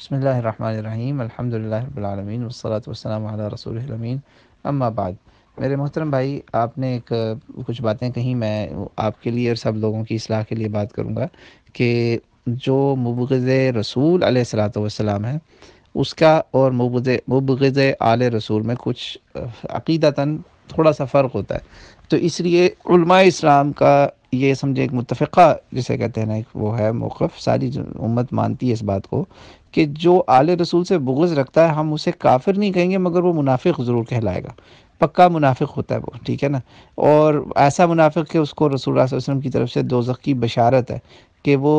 बसमीम अल्हम्दुलिल्लाह वसलात वसलाम रसूलमीन अम्मा बाद मेरे मोहतरम भाई आपने एक कुछ बातें कहीं मैं आपके लिए और सब लोगों की असलाह के लिए बात करूँगा कि जो मुबगज़ रसूल सलाम है उसका और मुबगज़ मुबगज़ आल रसूल में कुछ अकीदता थोड़ा सा फ़र्क होता है तो इसलिए इस्लाम का ये समझे एक मुतफ़ा जिसे कहते हैं ना एक वो है मौक़ सारी उम्मत मानती है इस बात को कि जो आले रसूल से बुगज़ रखता है हम उसे काफिर नहीं कहेंगे मगर वो मुनाफिक ज़रूर कहलाएगा पक्का मुनाफिक होता है वो ठीक है ना और ऐसा मुनाफिक कि उसको रसूल वसलम की तरफ से दो की बशारत है कि वो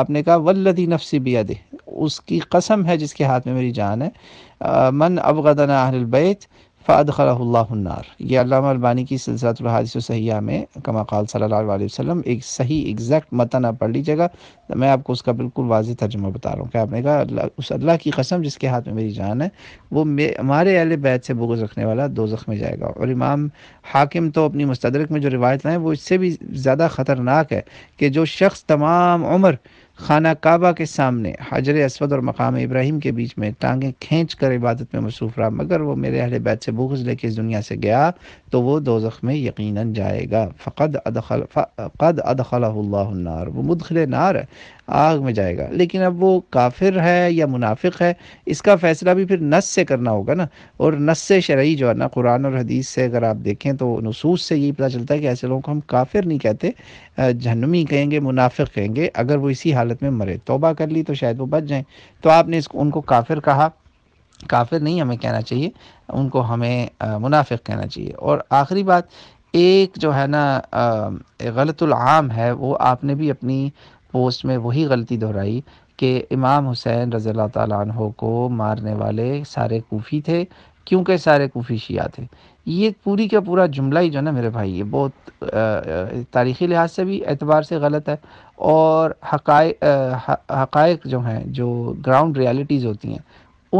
आपने कहा वल्लदी नफसी बिया दे उसकी कसम है जिसके हाथ में मेरी जान है आ, मन अबगदना अहलबैत फ़ाद ये अल्लाबानी की सिलसिलात हादिसहिया में कमाकाल सल्ला वसम एक सही एग्जैक्ट मतन आप पढ़ लीजिएगा तो मैं आपको उसका बिल्कुल वाज तर्जुमा बता रहा हूँ क्या आपने कहा अल्ला, उस अल्लाह की कसम जिसके हाथ में मेरी जान है वो मे हमारे अहल बैत से बोगज़ रखने वाला दो में जाएगा और इमाम हाकिम तो अपनी मुस्तरक में जो रिवायत लाएँ वो इससे भी ज़्यादा ख़तरनाक है कि जो शख्स तमाम उम्र खाना काबा के सामने हजर असवद और मकाम इब्राहिम के बीच में टांगें खींच कर इबादत में मसरूफ़ रहा मगर वो मेरे अहले बैत से बूख लेके इस दुनिया से गया तो वो दो में यकीन जाएगा फ़कद अदखल फ़कद वो मुदखल नार आग में जाएगा लेकिन अब वो काफिर है या मुनाफिक है इसका फ़ैसला भी फिर नस से करना होगा ना और नस से जो है ना कुरान और हदीस से अगर आप देखें तो नसूस से यही पता चलता है कि ऐसे लोगों को हम काफिर नहीं कहते जहनमी कहेंगे मुनाफिक कहेंगे अगर वो इसी हाल हालत में मरे तोबा कर ली तो शायद वो बच जाएं तो आपने इसको उनको काफिर कहा काफिर नहीं हमें कहना चाहिए उनको हमें मुनाफिक कहना चाहिए और आखिरी बात एक जो है ना गलतुलआम है वो आपने भी अपनी पोस्ट में वही गलती दोहराई कि इमाम हुसैन रज़ी अल्लाह को मारने वाले सारे कोफ़ी थे क्योंकि सारे कोफी शिया थे ये पूरी का पूरा जुमला ही जो ना मेरे भाई ये बहुत तारीख़ी लिहाज से भी एतबार से गलत है और हक जो हैं जो ग्राउंड रियलिटीज़ होती हैं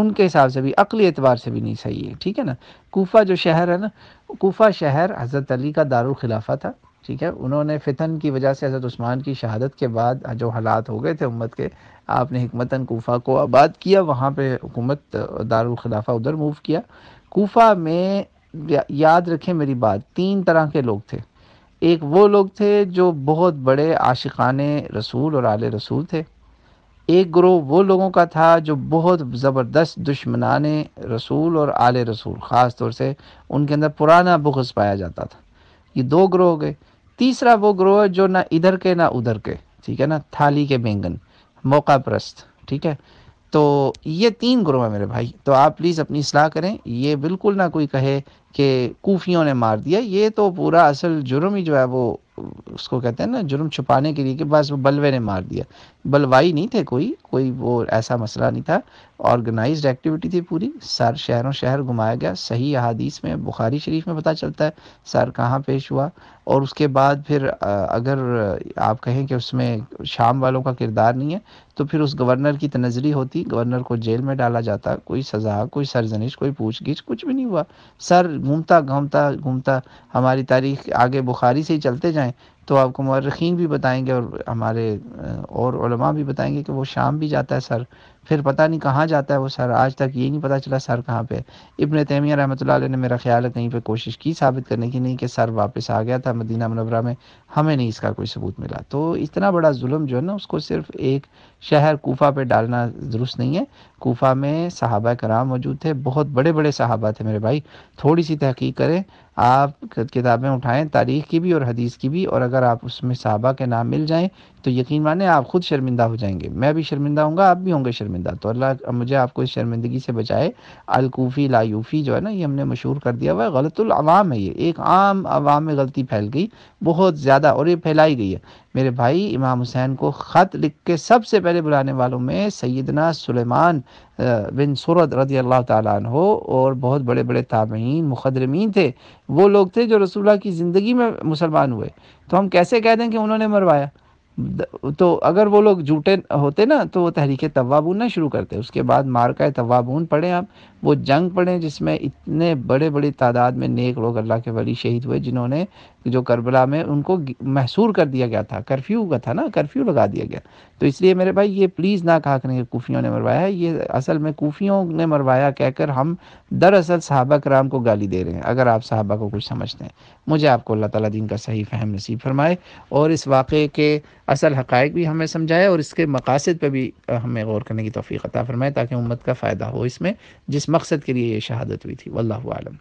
उनके हिसाब से भी अकली एतबार से भी नहीं सही है ठीक है ना कोफा जो शहर है ना कोफा शहर हज़रत अली का दारुल खिलाफा था ठीक है उन्होंने फितन की वजह से हज़रत उस्मान की शहादत के बाद जो हालात हो गए थे उम्मत के आपने हमतन कोफ़ा को आबाद किया वहाँ पर हुकूमत दारखिलाफा उधर मूव किया कोफ़ा में याद रखें मेरी बात तीन तरह के लोग थे एक वो लोग थे जो बहुत बड़े आशिकान रसूल और आल रसूल थे एक ग्रोह वो लोगों का था जो बहुत ज़बरदस्त दुश्मनान रसूल और आले रसूल ख़ास तौर से उनके अंदर पुराना बुखस पाया जाता था ये दो ग्रोह हो गए तीसरा वो ग्रोह है जो ना इधर के ना उधर के ठीक है ना थाली के बैंगन मौका प्रस्त ठीक है तो ये तीन ग्रोह है मेरे भाई तो आप प्लीज़ अपनी सलाह करें ये बिल्कुल ना कोई कहे कि कोफियों ने मार दिया ये तो पूरा असल जुर्म ही जो है वो उसको कहते हैं ना जुर्म छुपाने के लिए कि बस बलवे ने मार दिया बलवाई नहीं थे कोई कोई वो ऐसा मसला नहीं था ऑर्गेनाइज्ड एक्टिविटी थी पूरी सर शहरों शहर घुमाया गया सही अहादीस में बुखारी शरीफ में पता चलता है सर कहाँ पेश हुआ और उसके बाद फिर अगर आप कहें कि उसमें शाम वालों का किरदार नहीं है तो फिर उस गवर्नर की तनजरी होती गवर्नर को जेल में डाला जाता कोई सजा कोई सरजनिश कोई पूछ गिछ कुछ भी नहीं हुआ सर घूमता घूमता घूमता हमारी तारीख आगे बुखारी से ही चलते जाएं तो आपको मर्रखीन भी बताएंगे और हमारे और भी बताएंगे कि वो शाम भी जाता है सर फिर पता नहीं कहाँ जाता है वो सर आज तक ये नहीं पता चला सर कहाँ पे इबन तैमिया रहमत ने मेरा ख्याल है कहीं पर कोशिश की साबित करने की नहीं कि सर वापस आ गया था मदीना मनवरा में हमें नहीं इसका कोई सबूत मिला तो इतना बड़ा जुल्म जो है ना उसको सिर्फ एक शहर कोफा पे डालना दुरुस्त नहीं है कोफा में सहाबा कराम मौजूद थे बहुत बड़े बड़े सहाबा थे मेरे भाई थोड़ी सी तहकीक करें आप किताबें उठाएं तारीख की भी और हदीस की भी और अगर आप उसमें सहाबा के नाम मिल जाएं तो यकीन माने आप खुद शर्मिंदा हो जाएंगे मैं भी शर्मिंदा हूँ आप भी होंगे शर्मिंदा तो अल्लाह मुझे आपको इस शर्मिंदगी से बचाए अलकूफ़ी लायूफ़ी जो है ना ये हमने मशहूर कर दिया हुआ है गलतुलवाम है ये एक आम आवाम में गलती फैल गई बहुत ज़्यादा और ये फैलाई गई है मेरे भाई इमाम हुसैन को ख़त लिख के सबसे पहले बुलाने वालों में सैदना सलेमान बिन सूरत रदी अल्लाह हो और बहुत बड़े बड़े ताबीन मुखदरमीन थे वो लोग थे जो रसूल्ला की ज़िंदगी में मुसलमान हुए तो हम कैसे कह दें कि उन्होंने मरवाया तो अगर वो लोग झूठे होते ना तो वो तहरीक तवाबून ना शुरू करते उसके बाद मार्का तवा बून पढ़ें आप वो जंग पढ़ें जिसमें इतने बड़े बड़ी तादाद में नेक लोग अल्लाह के वली शहीद हुए जिन्होंने जो करबला में उनको महसूर कर दिया गया था कर्फ्यू का था ना कर्फ्यू लगा दिया गया तो इसलिए मेरे भाई ये प्लीज़ ना कहा करें कोफियों ने मरवाया ये असल में कोफियों ने मरवाया कहकर हम दरअसल साहबा कराम को गाली दे रहे हैं अगर आप साहबा को कुछ समझते हैं मुझे आपको अल्लाह ताला दिन का सही फहम नसीब फरमाए और इस वाक़े के असल हक़ भी हमें समझाया और इसके मकासद पर भी हमें गौर करने की तोफ़ी अता फरमाए ताकि उम्मत का फ़ायदा हो इसमें जिस मकसद के लिए ये शहादत हुई थी वल्लम